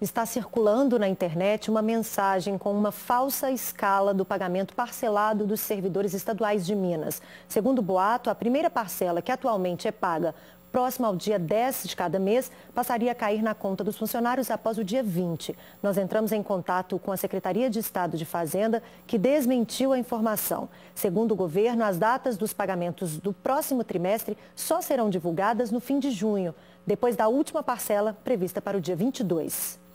está circulando na internet uma mensagem com uma falsa escala do pagamento parcelado dos servidores estaduais de Minas. Segundo o boato, a primeira parcela, que atualmente é paga próxima ao dia 10 de cada mês, passaria a cair na conta dos funcionários após o dia 20. Nós entramos em contato com a Secretaria de Estado de Fazenda, que desmentiu a informação. Segundo o governo, as datas dos pagamentos do próximo trimestre só serão divulgadas no fim de junho, depois da última parcela prevista para o dia 22.